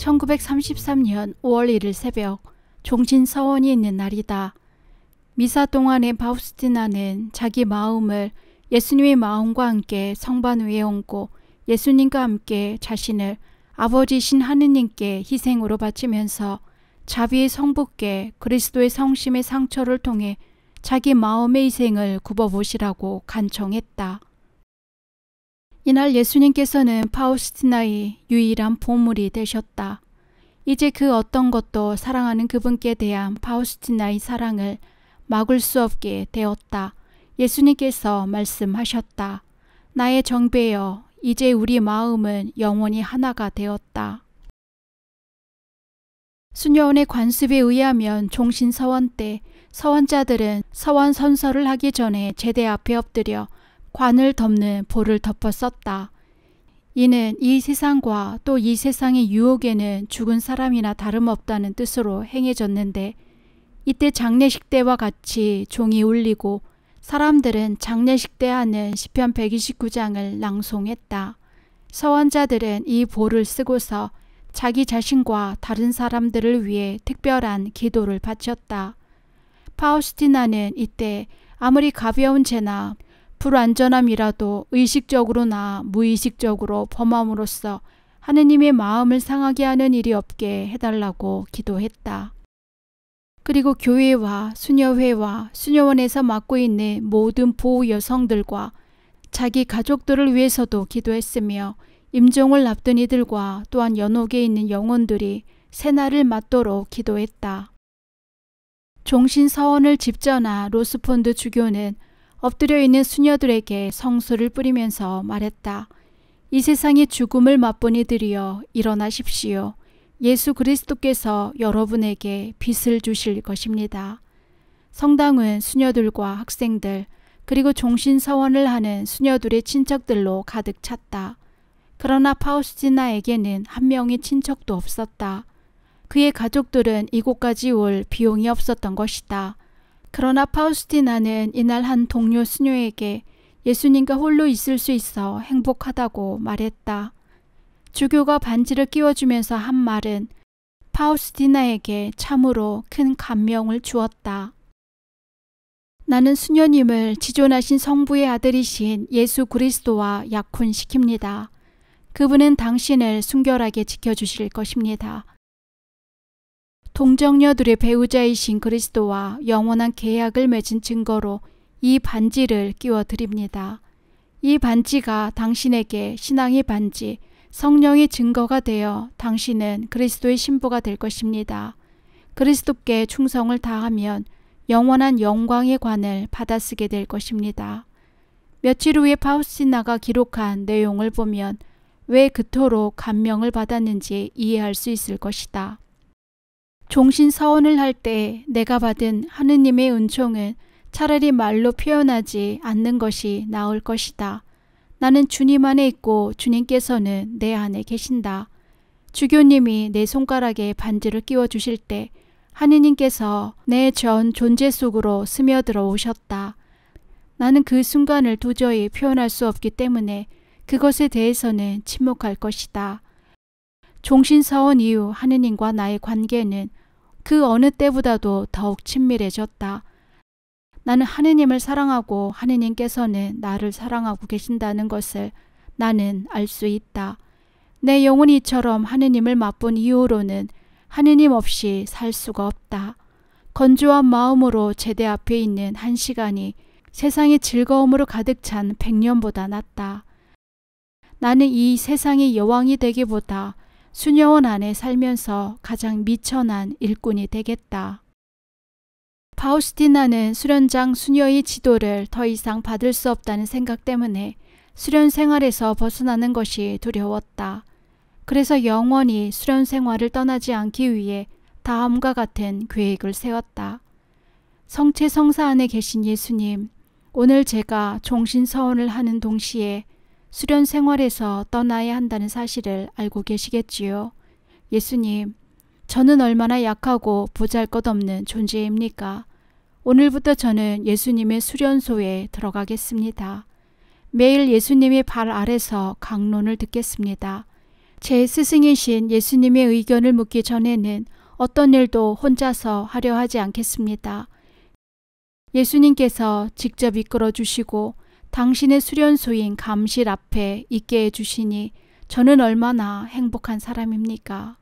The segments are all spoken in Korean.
1933년 5월 1일 새벽 종신 서원이 있는 날이다. 미사 동안에 바우스티나는 자기 마음을 예수님의 마음과 함께 성반 위에 얹고 예수님과 함께 자신을 아버지신 하느님께 희생으로 바치면서 자비의 성부께 그리스도의 성심의 상처를 통해 자기 마음의 희생을 굽어보시라고 간청했다. 이날 예수님께서는 파우스티나의 유일한 보물이 되셨다. 이제 그 어떤 것도 사랑하는 그분께 대한 파우스티나의 사랑을 막을 수 없게 되었다. 예수님께서 말씀하셨다. 나의 정배여, 이제 우리 마음은 영원히 하나가 되었다. 수녀원의 관습에 의하면 종신서원 때 서원자들은 서원 선서를 하기 전에 제대 앞에 엎드려 관을 덮는 볼을 덮어 썼다. 이는 이 세상과 또 이 세상의 유혹에는 죽은 사람이나 다름없다는 뜻으로 행해졌는데 이때 장례식 때와 같이 종이 울리고 사람들은 장례식 때 하는 시편 129장을 낭송했다. 서원자들은 이 볼을 쓰고서 자기 자신과 다른 사람들을 위해 특별한 기도를 바쳤다. 파우스티나는 이때 아무리 가벼운 죄나 불완전함이라도 의식적으로나 무의식적으로 범함으로써 하느님의 마음을 상하게 하는 일이 없게 해달라고 기도했다. 그리고 교회와 수녀회와 수녀원에서 맡고 있는 모든 보호 여성들과 자기 가족들을 위해서도 기도했으며 임종을 앞둔 이들과 또한 연옥에 있는 영혼들이 새날을 맞도록 기도했다. 종신서원을 집전한 로스펀드 주교는 엎드려 있는 수녀들에게 성수를 뿌리면서 말했다. 이 세상의 죽음을 맛본 니 드리어 일어나십시오. 예수 그리스도께서 여러분에게 빛을 주실 것입니다. 성당은 수녀들과 학생들 그리고 종신서원을 하는 수녀들의 친척들로 가득 찼다. 그러나 파우스티나에게는 한 명의 친척도 없었다. 그의 가족들은 이곳까지 올 비용이 없었던 것이다. 그러나 파우스티나는 이날 한 동료 수녀에게 예수님과 홀로 있을 수 있어 행복하다고 말했다. 주교가 반지를 끼워주면서 한 말은 파우스티나에게 참으로 큰 감명을 주었다. 나는 수녀님을 지존하신 성부의 아들이신 예수 그리스도와 약혼시킵니다. 그분은 당신을 순결하게 지켜주실 것입니다. 동정녀들의 배우자이신 그리스도와 영원한 계약을 맺은 증거로 이 반지를 끼워 드립니다. 이 반지가 당신에게 신앙의 반지, 성령의 증거가 되어 당신은 그리스도의 신부가 될 것입니다. 그리스도께 충성을 다하면 영원한 영광의 관을 받아쓰게 될 것입니다. 며칠 후에 파우스나가 기록한 내용을 보면 왜 그토록 감명을 받았는지 이해할 수 있을 것이다. 종신 서원을 할 때 내가 받은 하느님의 은총은 차라리 말로 표현하지 않는 것이 나을 것이다. 나는 주님 안에 있고 주님께서는 내 안에 계신다. 주교님이 내 손가락에 반지를 끼워 주실 때 하느님께서 내 전 존재 속으로 스며들어 오셨다. 나는 그 순간을 도저히 표현할 수 없기 때문에 그것에 대해서는 침묵할 것이다. 종신서원 이후 하느님과 나의 관계는 그 어느 때보다도 더욱 친밀해졌다. 나는 하느님을 사랑하고 하느님께서는 나를 사랑하고 계신다는 것을 나는 알 수 있다. 내 영혼이 이처럼 하느님을 맛본 이후로는 하느님 없이 살 수가 없다. 건조한 마음으로 제대 앞에 있는 한 시간이 세상의 즐거움으로 가득 찬 백년보다 낫다. 나는 이 세상의 여왕이 되기보다 수녀원 안에 살면서 가장 미천한 일꾼이 되겠다. 파우스티나는 수련장 수녀의 지도를 더 이상 받을 수 없다는 생각 때문에 수련 생활에서 벗어나는 것이 두려웠다. 그래서 영원히 수련 생활을 떠나지 않기 위해 다음과 같은 계획을 세웠다. 성체 성사 안에 계신 예수님, 오늘 제가 종신서원을 하는 동시에 수련 생활에서 떠나야 한다는 사실을 알고 계시겠지요. 예수님, 저는 얼마나 약하고 보잘 것 없는 존재입니까? 오늘부터 저는 예수님의 수련소에 들어가겠습니다. 매일 예수님의 발 아래서 강론을 듣겠습니다. 제 스승이신 예수님의 의견을 묻기 전에는 어떤 일도 혼자서 하려 하지 않겠습니다. 예수님께서 직접 이끌어 주시고 당신의 수련소인 감실 앞에 있게 해주시니 저는 얼마나 행복한 사람입니까?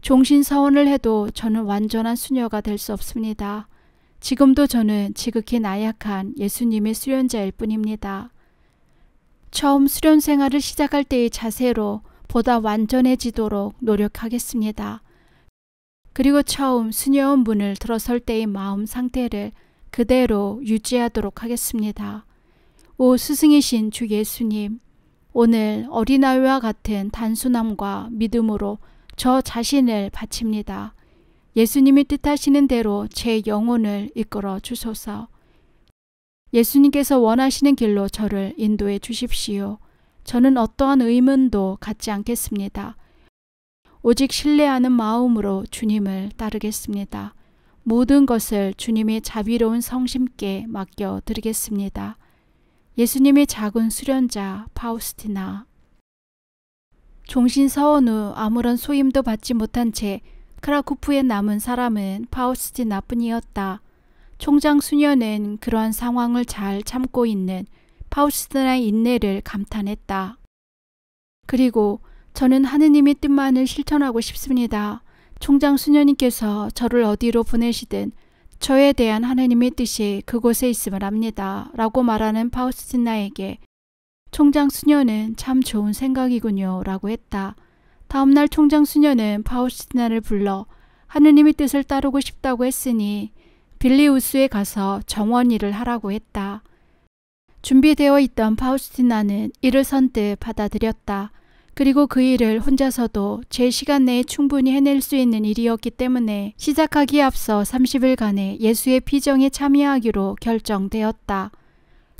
종신서원을 해도 저는 완전한 수녀가 될 수 없습니다. 지금도 저는 지극히 나약한 예수님의 수련자일 뿐입니다. 처음 수련 생활을 시작할 때의 자세로 보다 완전해지도록 노력하겠습니다. 그리고 처음 수녀원 문을 들어설 때의 마음 상태를 그대로 유지하도록 하겠습니다. 오 스승이신 주 예수님, 오늘 어린아이와 같은 단순함과 믿음으로 저 자신을 바칩니다. 예수님이 뜻하시는 대로 제 영혼을 이끌어 주소서. 예수님께서 원하시는 길로 저를 인도해 주십시오. 저는 어떠한 의문도 갖지 않겠습니다. 오직 신뢰하는 마음으로 주님을 따르겠습니다. 모든 것을 주님의 자비로운 성심께 맡겨 드리겠습니다. 예수님의 작은 수련자 파우스티나. 종신 서원 후 아무런 소임도 받지 못한 채 크라쿠프에 남은 사람은 파우스티나뿐이었다. 총장 수녀는 그러한 상황을 잘 참고 있는 파우스티나의 인내를 감탄했다. 그리고 저는 하느님의 뜻만을 실천하고 싶습니다. 총장 수녀님께서 저를 어디로 보내시든 저에 대한 하느님의 뜻이 그곳에 있음을 압니다. 라고 말하는 파우스틴나에게 총장 수녀는 참 좋은 생각이군요. 라고 했다. 다음날 총장 수녀는 파우스티나를 불러 하느님의 뜻을 따르고 싶다고 했으니 빌리우스에 가서 정원 일을 하라고 했다. 준비되어 있던 파우스티나는 이를 선뜻 받아들였다. 그리고 그 일을 혼자서도 제 시간 내에 충분히 해낼 수 있는 일이었기 때문에 시작하기에 앞서 30일간의 예수의 피정에 참여하기로 결정되었다.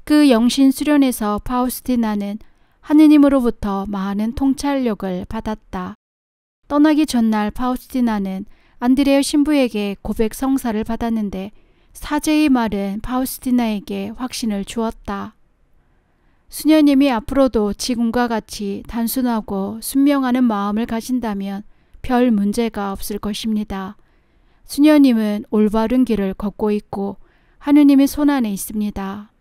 그 영신 수련에서 파우스티나는 하느님으로부터 많은 통찰력을 받았다. 떠나기 전날 파우스티나는 안드레의 신부에게 고백 성사를 받았는데 사제의 말은 파우스티나에게 확신을 주었다. 수녀님이 앞으로도 지금과 같이 단순하고 순명하는 마음을 가진다면 별 문제가 없을 것입니다. 수녀님은 올바른 길을 걷고 있고 하느님의 손 안에 있습니다.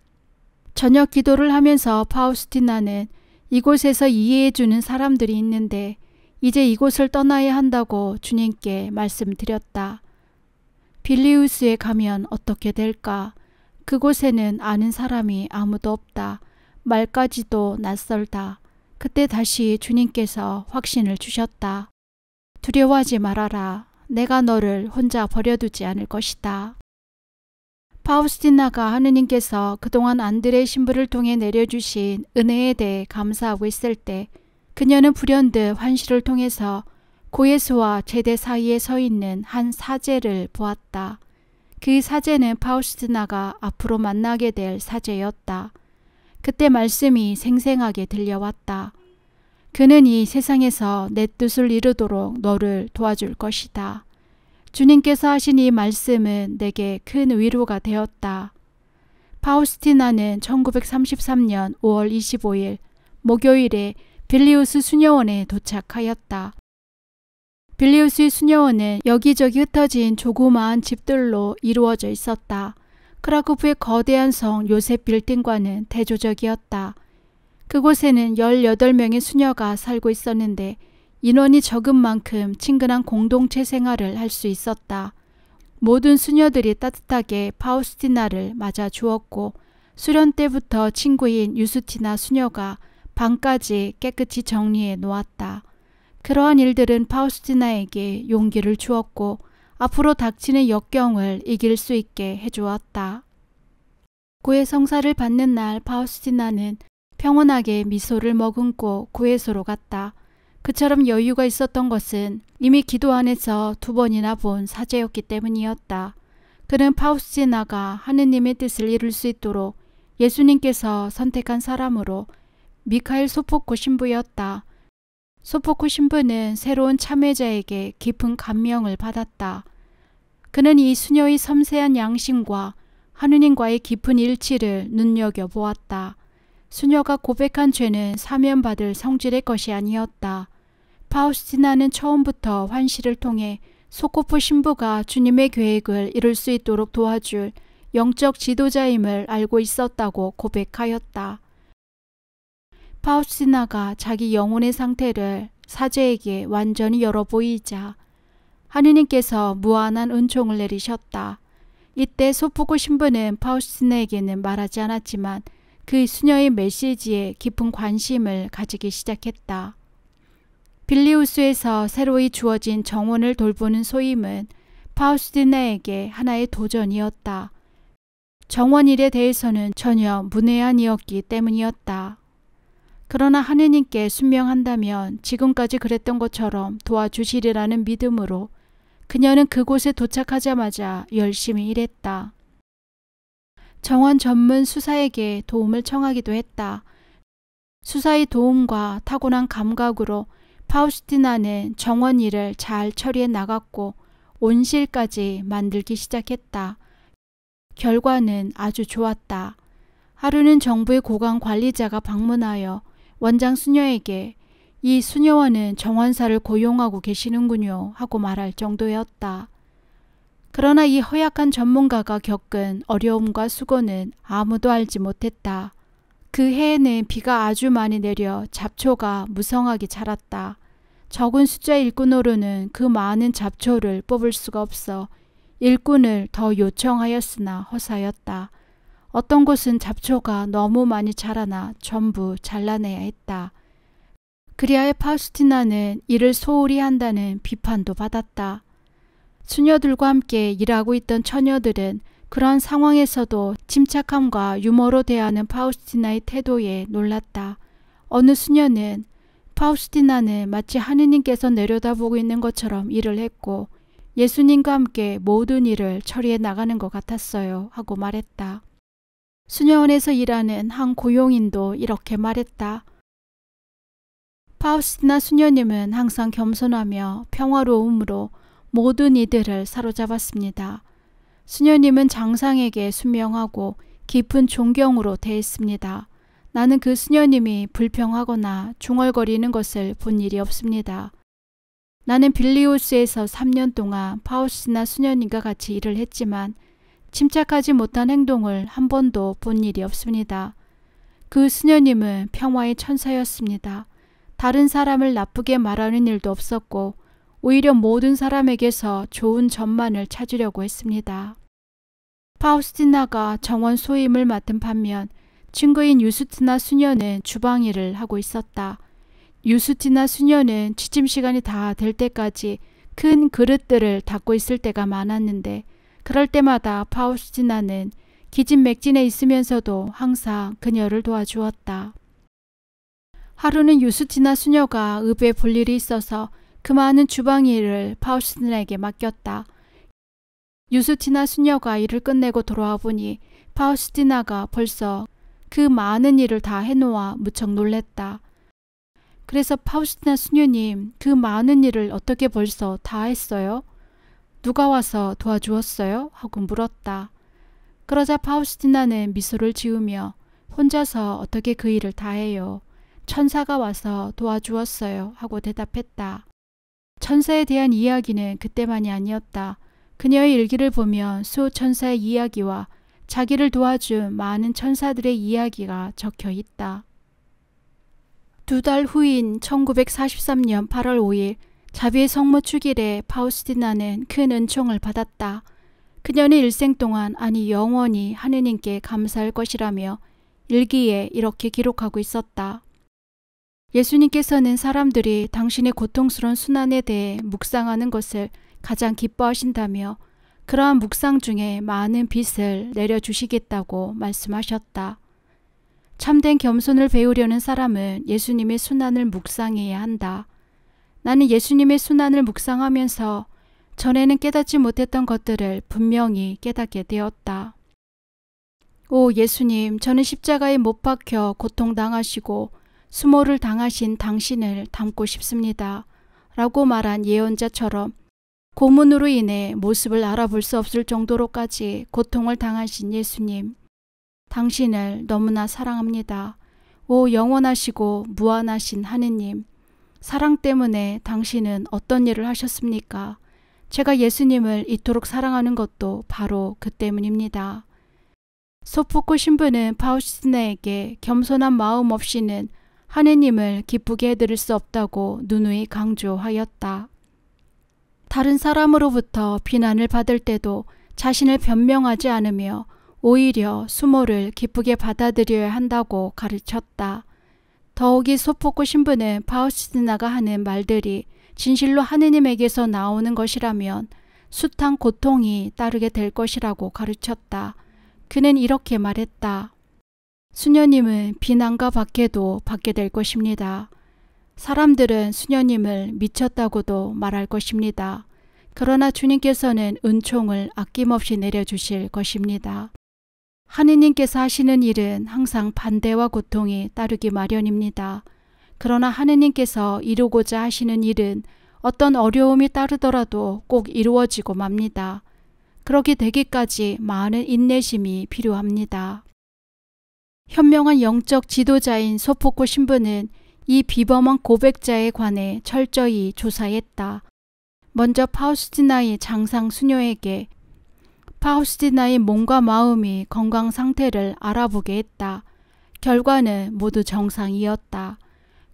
저녁 기도를 하면서 파우스티나는 이곳에서 이해해주는 사람들이 있는데 이제 이곳을 떠나야 한다고 주님께 말씀드렸다. 빌리우스에 가면 어떻게 될까? 그곳에는 아는 사람이 아무도 없다. 말까지도 낯설다. 그때 다시 주님께서 확신을 주셨다. 두려워하지 말아라. 내가 너를 혼자 버려두지 않을 것이다. 파우스티나가 하느님께서 그동안 안드레 신부를 통해 내려주신 은혜에 대해 감사하고 있을 때 그녀는 불현듯 환시를 통해서 고예수와 제대 사이에 서 있는 한 사제를 보았다. 그 사제는 파우스티나가 앞으로 만나게 될 사제였다. 그때 말씀이 생생하게 들려왔다. 그는 이 세상에서 내 뜻을 이루도록 너를 도와줄 것이다. 주님께서 하신 이 말씀은 내게 큰 위로가 되었다. 파우스티나는 1933년 5월 25일 목요일에 빌리우스 수녀원에 도착하였다. 빌리우스 수녀원은 여기저기 흩어진 조그마한 집들로 이루어져 있었다. 크라코프의 거대한 성 요셉 빌딩과는 대조적이었다. 그곳에는 18명의 수녀가 살고 있었는데 인원이 적은 만큼 친근한 공동체 생활을 할 수 있었다. 모든 수녀들이 따뜻하게 파우스티나를 맞아 주었고 수련 때부터 친구인 유스티나 수녀가 방까지 깨끗이 정리해 놓았다. 그러한 일들은 파우스티나에게 용기를 주었고 앞으로 닥치는 역경을 이길 수 있게 해주었다. 구의 성사를 받는 날 파우스티나는 평온하게 미소를 머금고 구해소로 갔다. 그처럼 여유가 있었던 것은 이미 기도 안에서 두 번이나 본 사제였기 때문이었다. 그는 파우스티나가 하느님의 뜻을 이룰 수 있도록 예수님께서 선택한 사람으로 미카엘 소포코 신부였다. 소포코 신부는 새로운 참여자에게 깊은 감명을 받았다. 그는 이 수녀의 섬세한 양심과 하느님과의 깊은 일치를 눈여겨 보았다. 수녀가 고백한 죄는 사면받을 성질의 것이 아니었다. 파우스티나는 처음부터 환시를 통해 소코프 신부가 주님의 계획을 이룰 수 있도록 도와줄 영적 지도자임을 알고 있었다고 고백하였다. 파우스티나가 자기 영혼의 상태를 사제에게 완전히 열어 보이자 하느님께서 무한한 은총을 내리셨다. 이때 소프고 신부는 파우스티나에게는 말하지 않았지만 그 수녀의 메시지에 깊은 관심을 가지기 시작했다. 빌리우스에서 새로이 주어진 정원을 돌보는 소임은 파우스티나에게 하나의 도전이었다. 정원 일에 대해서는 전혀 문외한이었기 때문이었다. 그러나 하느님께 순명한다면 지금까지 그랬던 것처럼 도와주시리라는 믿음으로 그녀는 그곳에 도착하자마자 열심히 일했다. 정원 전문 수사에게 도움을 청하기도 했다. 수사의 도움과 타고난 감각으로 파우스티나는 정원 일을 잘 처리해 나갔고 온실까지 만들기 시작했다. 결과는 아주 좋았다. 하루는 정부의 고강 관리자가 방문하여 원장 수녀에게 이수녀원은정원사를 고용하고 계시는군요 하고 말할 정도였다. 그러나 이 허약한 전문가가 겪은 어려움과 수고는 아무도 알지 못했다. 그 해에는 비가 아주 많이 내려 잡초가 무성하게 자랐다. 적은 숫자 일꾼으로는 그 많은 잡초를 뽑을 수가 없어 일꾼을 더 요청하였으나 허사였다. 어떤 곳은 잡초가 너무 많이 자라나 전부 잘라내야 했다. 그리하여 파우스티나는 이를 소홀히 한다는 비판도 받았다. 수녀들과 함께 일하고 있던 처녀들은 그런 상황에서도 침착함과 유머로 대하는 파우스티나의 태도에 놀랐다. 어느 수녀는 파우스티나는 마치 하느님께서 내려다보고 있는 것처럼 일을 했고 예수님과 함께 모든 일을 처리해 나가는 것 같았어요. 하고 말했다. 수녀원에서 일하는 한 고용인도 이렇게 말했다. 파우스티나 수녀님은 항상 겸손하며 평화로움으로 모든 이들을 사로잡았습니다. 수녀님은 장상에게 순명하고 깊은 존경으로 대했습니다. 나는 그 수녀님이 불평하거나 중얼거리는 것을 본 일이 없습니다. 나는 빌리우스에서 3년 동안 파우스나 수녀님과 같이 일을 했지만 침착하지 못한 행동을 한 번도 본 일이 없습니다. 그 수녀님은 평화의 천사였습니다. 다른 사람을 나쁘게 말하는 일도 없었고 오히려 모든 사람에게서 좋은 점만을 찾으려고 했습니다. 파우스티나가 정원 소임을 맡은 반면 친구인 유스티나 수녀는 주방 일을 하고 있었다. 유스티나 수녀는 취침 시간이 다 될 때까지 큰 그릇들을 닦고 있을 때가 많았는데 그럴 때마다 파우스티나는 기진맥진에 있으면서도 항상 그녀를 도와주었다. 하루는 유수티나 수녀가 의부에 볼 일이 있어서 그 많은 주방 일을 파우스틴에게 맡겼다. 유수티나 수녀가 일을 끝내고 돌아와 보니 파우스티나가 벌써 그 많은 일을 다 해놓아 무척 놀랬다. 그래서 파우스티나 수녀님, 그 많은 일을 어떻게 벌써 다 했어요? 누가 와서 도와주었어요? 하고 물었다. 그러자 파우스티나는 미소를 지으며 혼자서 어떻게 그 일을 다 해요? 천사가 와서 도와주었어요. 하고 대답했다. 천사에 대한 이야기는 그때만이 아니었다. 그녀의 일기를 보면 수 천사의 이야기와 자기를 도와준 많은 천사들의 이야기가 적혀 있다. 두 달 후인 1943년 8월 5일 자비의 성모 축일에 파우스티나는 큰 은총을 받았다. 그녀는 일생 동안 아니 영원히 하느님께 감사할 것이라며 일기에 이렇게 기록하고 있었다. 예수님께서는 사람들이 당신의 고통스러운 순환에 대해 묵상하는 것을 가장 기뻐하신다며 그러한 묵상 중에 많은 빛을 내려주시겠다고 말씀하셨다. 참된 겸손을 배우려는 사람은 예수님의 순환을 묵상해야 한다. 나는 예수님의 순환을 묵상하면서 전에는 깨닫지 못했던 것들을 분명히 깨닫게 되었다. 오 예수님, 저는 십자가에 못 박혀 고통당하시고 수모를 당하신 당신을 닮고 싶습니다. 라고 말한 예언자처럼 고문으로 인해 모습을 알아볼 수 없을 정도로까지 고통을 당하신 예수님. 당신을 너무나 사랑합니다. 오 영원하시고 무한하신 하느님. 사랑 때문에 당신은 어떤 일을 하셨습니까? 제가 예수님을 이토록 사랑하는 것도 바로 그 때문입니다. 소프코 신부는 파우스네에게 겸손한 마음 없이는 하느님을 기쁘게 해드릴 수 없다고 누누이 강조하였다. 다른 사람으로부터 비난을 받을 때도 자신을 변명하지 않으며 오히려 수모를 기쁘게 받아들여야 한다고 가르쳤다. 더욱이 소포코 신부는 파우시티나가 하는 말들이 진실로 하느님에게서 나오는 것이라면 숱한 고통이 따르게 될 것이라고 가르쳤다. 그는 이렇게 말했다. 수녀님은 비난과 박해도 받게 될 것입니다. 사람들은 수녀님을 미쳤다고도 말할 것입니다. 그러나 주님께서는 은총을 아낌없이 내려주실 것입니다. 하느님께서 하시는 일은 항상 반대와 고통이 따르기 마련입니다. 그러나 하느님께서 이루고자 하시는 일은 어떤 어려움이 따르더라도 꼭 이루어지고 맙니다. 그러게 되기까지 많은 인내심이 필요합니다. 현명한 영적 지도자인 소포코 신부는 이 비범한 고백자에 관해 철저히 조사했다. 먼저 파우스티나의 장상 수녀에게 파우스티나의 몸과 마음이 건강 상태를 알아보게 했다. 결과는 모두 정상이었다.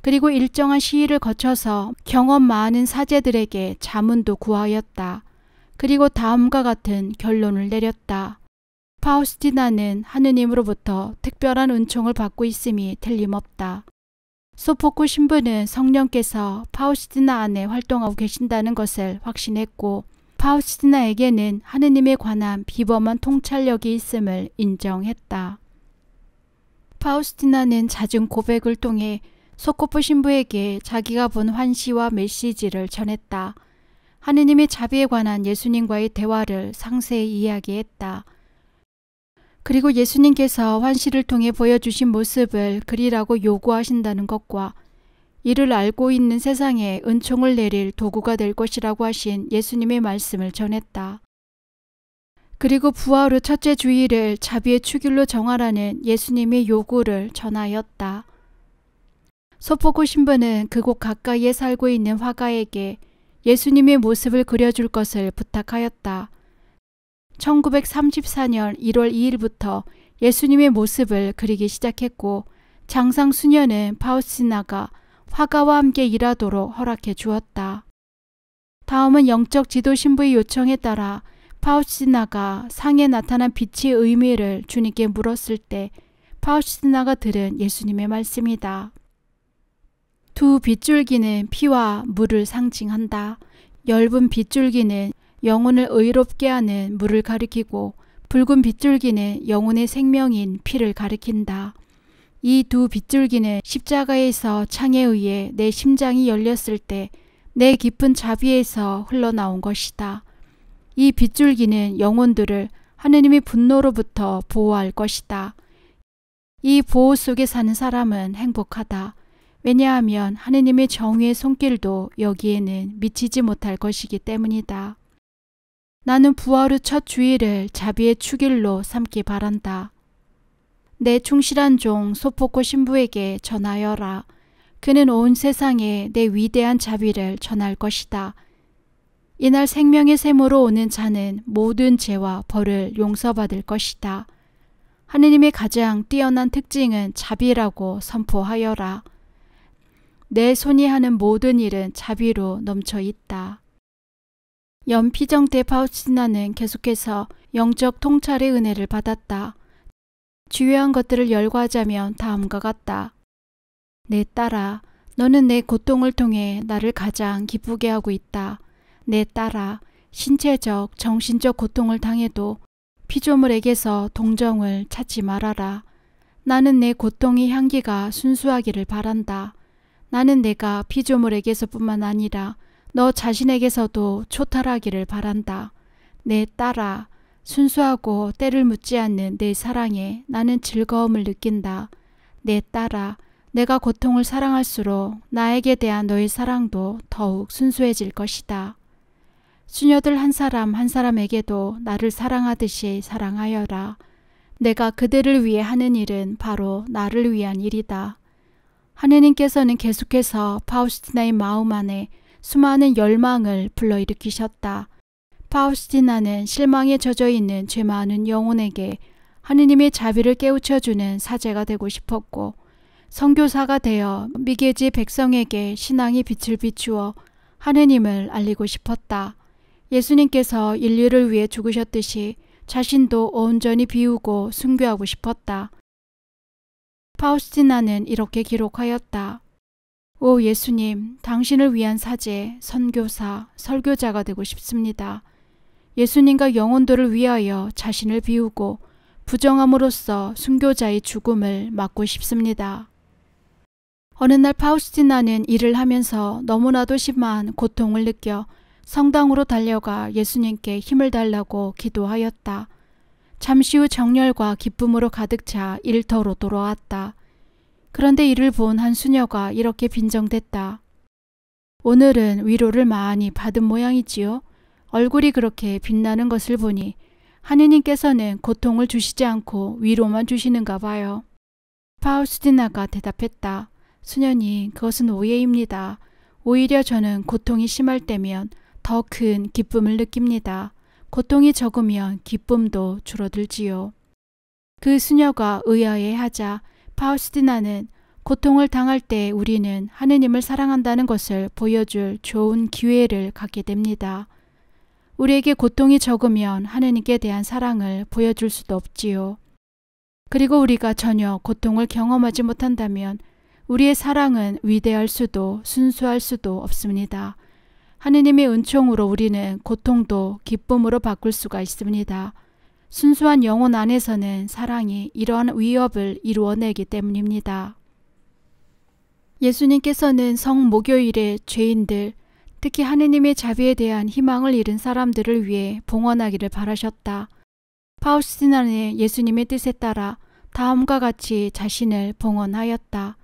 그리고 일정한 시일을 거쳐서 경험 많은 사제들에게 자문도 구하였다. 그리고 다음과 같은 결론을 내렸다. 파우스티나는 하느님으로부터 특별한 은총을 받고 있음이 틀림없다. 소포쿠 신부는 성령께서 파우스티나 안에 활동하고 계신다는 것을 확신했고 파우스티나에게는 하느님에 관한 비범한 통찰력이 있음을 인정했다. 파우스티나는 잦은 고백을 통해 소코프 신부에게 자기가 본 환시와 메시지를 전했다. 하느님의 자비에 관한 예수님과의 대화를 상세히 이야기했다. 그리고 예수님께서 환시를 통해 보여주신 모습을 그리라고 요구하신다는 것과 이를 알고 있는 세상에 은총을 내릴 도구가 될 것이라고 하신 예수님의 말씀을 전했다. 그리고 부활 후 첫째 주일을 자비의 축일로 정하라는 예수님의 요구를 전하였다. 소포구 신부는 그곳 가까이에 살고 있는 화가에게 예수님의 모습을 그려줄 것을 부탁하였다. 1934년 1월 2일부터 예수님의 모습을 그리기 시작했고 장상 수녀는 파우시나가 화가와 함께 일하도록 허락해 주었다. 다음은 영적 지도 신부의 요청에 따라 파우시나가 상에 나타난 빛의 의미를 주님께 물었을 때파우시나가 들은 예수님의 말씀이다. 두 빗줄기는 피와 물을 상징한다. 엷은 빗줄기는 영혼을 의롭게 하는 물을 가리키고 붉은 빗줄기는 영혼의 생명인 피를 가리킨다. 이 두 빗줄기는 십자가에서 창에 의해 내 심장이 열렸을 때 내 깊은 자비에서 흘러나온 것이다. 이 빗줄기는 영혼들을 하느님의 분노로부터 보호할 것이다. 이 보호 속에 사는 사람은 행복하다. 왜냐하면 하느님의 정의의 손길도 여기에는 미치지 못할 것이기 때문이다. 나는 부하루 첫 주일을 자비의 축일로 삼기 바란다. 내 충실한 종 소포코 신부에게 전하여라. 그는 온 세상에 내 위대한 자비를 전할 것이다. 이날 생명의 샘으로 오는 자는 모든 죄와 벌을 용서받을 것이다. 하느님의 가장 뛰어난 특징은 자비라고 선포하여라. 내 손이 하는 모든 일은 자비로 넘쳐 있다. 연피정태 파우치나는 계속해서 영적 통찰의 은혜를 받았다. 주요한 것들을 열거하자면 다음과 같다. 내 딸아, 너는 내 고통을 통해 나를 가장 기쁘게 하고 있다. 내 딸아, 신체적, 정신적 고통을 당해도 피조물에게서 동정을 찾지 말아라. 나는 내 고통의 향기가 순수하기를 바란다. 나는 내가 피조물에게서뿐만 아니라 너 자신에게서도 초탈하기를 바란다. 내 딸아, 순수하고 때를 묻지 않는 내 사랑에 나는 즐거움을 느낀다. 내 딸아, 내가 고통을 사랑할수록 나에게 대한 너의 사랑도 더욱 순수해질 것이다. 수녀들 한 사람 한 사람에게도 나를 사랑하듯이 사랑하여라. 내가 그들을 위해 하는 일은 바로 나를 위한 일이다. 하느님께서는 계속해서 파우스티나의 마음 안에 수많은 열망을 불러일으키셨다. 파우스티나는 실망에 젖어 있는 죄 많은 영혼에게 하느님의 자비를 깨우쳐주는 사제가 되고 싶었고 성교사가 되어 미개지 백성에게 신앙의 빛을 비추어 하느님을 알리고 싶었다. 예수님께서 인류를 위해 죽으셨듯이 자신도 온전히 비우고 순교하고 싶었다. 파우스티나는 이렇게 기록하였다. 오 예수님, 당신을 위한 사제, 선교사, 설교자가 되고 싶습니다. 예수님과 영혼들을 위하여 자신을 비우고 부정함으로써 순교자의 죽음을 막고 싶습니다. 어느 날 파우스티나는 일을 하면서 너무나도 심한 고통을 느껴 성당으로 달려가 예수님께 힘을 달라고 기도하였다. 잠시 후 정열과 기쁨으로 가득 차 일터로 돌아왔다. 그런데 이를 본 한 수녀가 이렇게 빈정댔다. 오늘은 위로를 많이 받은 모양이지요. 얼굴이 그렇게 빛나는 것을 보니 하느님께서는 고통을 주시지 않고 위로만 주시는가 봐요. 파우스티나가 대답했다. 수녀님, 그것은 오해입니다. 오히려 저는 고통이 심할 때면 더 큰 기쁨을 느낍니다. 고통이 적으면 기쁨도 줄어들지요. 그 수녀가 의아해 하자 파우스티나는 고통을 당할 때 우리는 하느님을 사랑한다는 것을 보여줄 좋은 기회를 갖게 됩니다. 우리에게 고통이 적으면 하느님께 대한 사랑을 보여줄 수도 없지요. 그리고 우리가 전혀 고통을 경험하지 못한다면 우리의 사랑은 위대할 수도 순수할 수도 없습니다. 하느님의 은총으로 우리는 고통도 기쁨으로 바꿀 수가 있습니다. 순수한 영혼 안에서는 사랑이 이러한 위협을 이루어내기 때문입니다. 예수님께서는 성 목요일에 죄인들, 특히 하느님의 자비에 대한 희망을 잃은 사람들을 위해 봉헌하기를 바라셨다. 파우스티나는 예수님의 뜻에 따라 다음과 같이 자신을 봉헌하였다.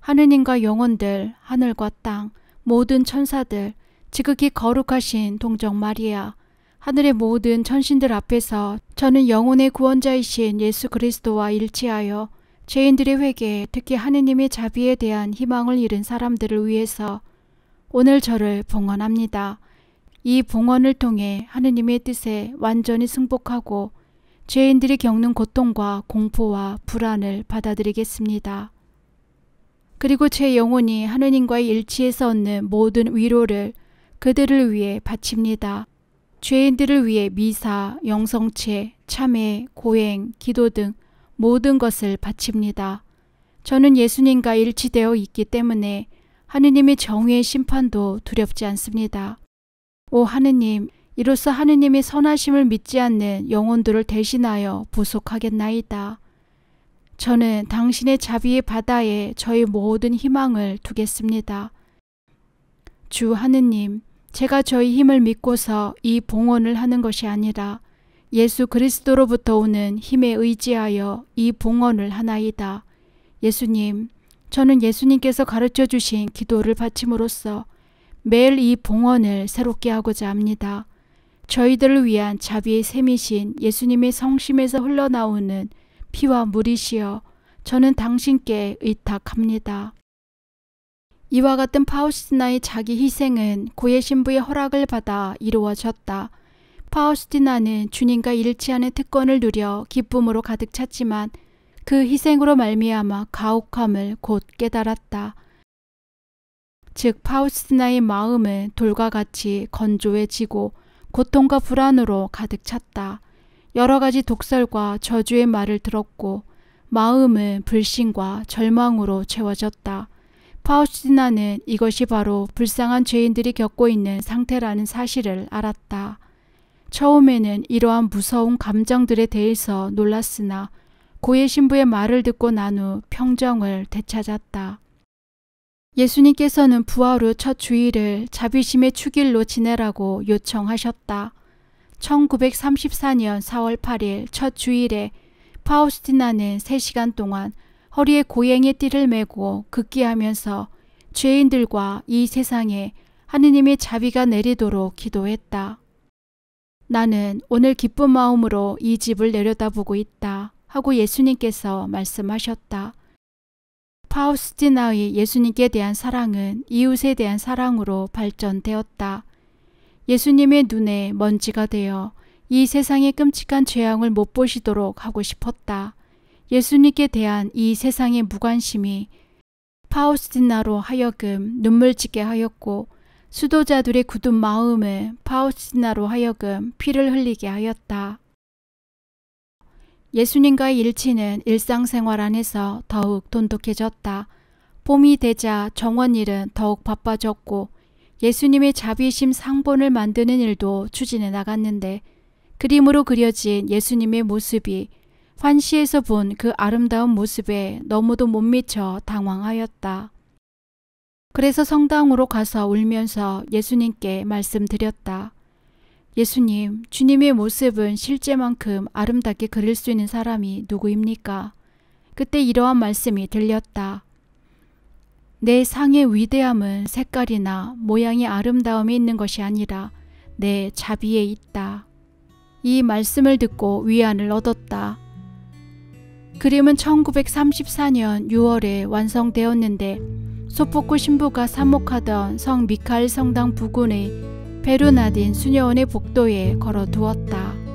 하느님과 영혼들, 하늘과 땅, 모든 천사들, 지극히 거룩하신 동정 마리아, 하늘의 모든 천신들 앞에서 저는 영혼의 구원자이신 예수 그리스도와 일치하여 죄인들의 회개, 특히 하느님의 자비에 대한 희망을 잃은 사람들을 위해서 오늘 저를 봉헌합니다. 이 봉헌을 통해 하느님의 뜻에 완전히 승복하고 죄인들이 겪는 고통과 공포와 불안을 받아들이겠습니다. 그리고 제 영혼이 하느님과의 일치에서 얻는 모든 위로를 그들을 위해 바칩니다. 죄인들을 위해 미사, 영성체, 참회, 고행, 기도 등 모든 것을 바칩니다. 저는 예수님과 일치되어 있기 때문에 하느님의 정의의 심판도 두렵지 않습니다. 오 하느님, 이로써 하느님의 선하심을 믿지 않는 영혼들을 대신하여 부속하겠나이다. 저는 당신의 자비의 바다에 저의 모든 희망을 두겠습니다. 주 하느님, 제가 저희 힘을 믿고서 이 봉헌을 하는 것이 아니라 예수 그리스도로부터 오는 힘에 의지하여 이 봉헌을 하나이다. 예수님, 저는 예수님께서 가르쳐 주신 기도를 바침으로써 매일 이 봉헌을 새롭게 하고자 합니다. 저희들을 위한 자비의 셈이신 예수님의 성심에서 흘러나오는 피와 물이시여 저는 당신께 의탁합니다. 이와 같은 파우스티나의 자기 희생은 고예 신부의 허락을 받아 이루어졌다. 파우스티나는 주님과 일치하는 특권을 누려 기쁨으로 가득 찼지만 그 희생으로 말미암아 가혹함을 곧 깨달았다. 즉 파우스티나의 마음은 돌과 같이 건조해지고 고통과 불안으로 가득 찼다. 여러 가지 독설과 저주의 말을 들었고 마음은 불신과 절망으로 채워졌다. 파우스티나는 이것이 바로 불쌍한 죄인들이 겪고 있는 상태라는 사실을 알았다. 처음에는 이러한 무서운 감정들에 대해서 놀랐으나 고해 신부의 말을 듣고 난 후 평정을 되찾았다. 예수님께서는 부활 후 첫 주일을 자비심의 축일로 지내라고 요청하셨다. 1934년 4월 8일 첫 주일에 파우스티나는 3시간 동안 허리에 고행의 띠를 메고 극기하면서 죄인들과 이 세상에 하느님의 자비가 내리도록 기도했다. 나는 오늘 기쁜 마음으로 이 집을 내려다보고 있다 하고 예수님께서 말씀하셨다. 파우스티나의 예수님께 대한 사랑은 이웃에 대한 사랑으로 발전되었다. 예수님의 눈에 먼지가 되어 이 세상의 끔찍한 죄악을 못 보시도록 하고 싶었다. 예수님께 대한 이 세상의 무관심이 파우스티나로 하여금 눈물 짓게 하였고 수도자들의 굳은 마음을 파우스티나로 하여금 피를 흘리게 하였다. 예수님과의 일치는 일상생활 안에서 더욱 돈독해졌다. 봄이 되자 정원일은 더욱 바빠졌고 예수님의 자비심 상본을 만드는 일도 추진해 나갔는데 그림으로 그려진 예수님의 모습이 환시에서 본 그 아름다운 모습에 너무도 못 미쳐 당황하였다. 그래서 성당으로 가서 울면서 예수님께 말씀드렸다. 예수님, 주님의 모습은 실제만큼 아름답게 그릴 수 있는 사람이 누구입니까? 그때 이러한 말씀이 들렸다. 내 상의 위대함은 색깔이나 모양의 아름다움이 있는 것이 아니라 내 자비에 있다. 이 말씀을 듣고 위안을 얻었다. 그림은 1934년 6월에 완성되었는데 소포쿠 신부가 사목하던 성 미카엘 성당 부근의 베르나딘 수녀원의 복도에 걸어 두었다.